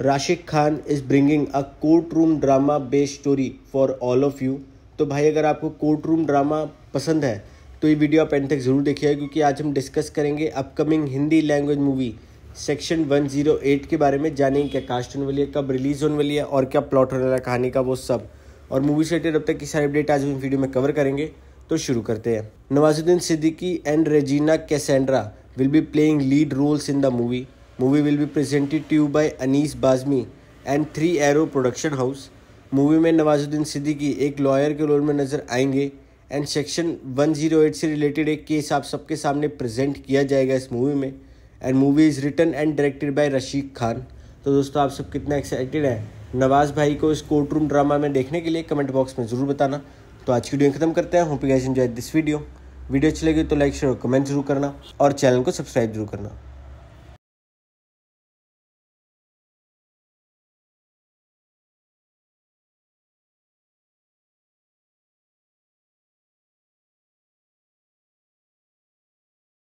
राशिक Khan is bringing a court room drama based story for all of you तो भाई अगर आपको कोर्ट रूम ड्रामा पसंद है तो ये वीडियो आप एंड तक ज़रूर देखिएगा क्योंकि आज हम डिस्कस करेंगे upcoming Hindi language movie section 108 के बारे में जानेंगे क्या कास्ट होने वाली है कब रिलीज़ होने वाली है और क्या प्लॉट होने वाला कहानी का वो सब और मूवी से रिलेटेड अब तक की सारी अपडेट आज हम वीडियो में कवर करेंगे तो शुरू करते हैं Nawazuddin Siddiqui and Regina Cassandra will be playing lead roles in the movie movie will be presented to you by Anees Bazmee and three arrow production house movie में नवाजुद्दीन सिद्दीकी एक लॉयर के रोल में नज़र आएंगे एंड सेक्शन 108 से रिलेटेड एक केस आप सबके सामने प्रेजेंट किया जाएगा इस मूवी में and movie is written and directed by Rasheed Khan तो दोस्तों आप सब कितना एक्साइटेड हैं नवाज़ भाई को इस कोर्ट रूम ड्रामा में देखने के लिए कमेंट बॉक्स में ज़रूर बताना तो आज की वीडियो खत्म करते हैं hope you guys enjoy this video video अच्छी लगी तो लाइक शेयर और कमेंट जरूर करना और चैनल को सब्सक्राइब जरूर करना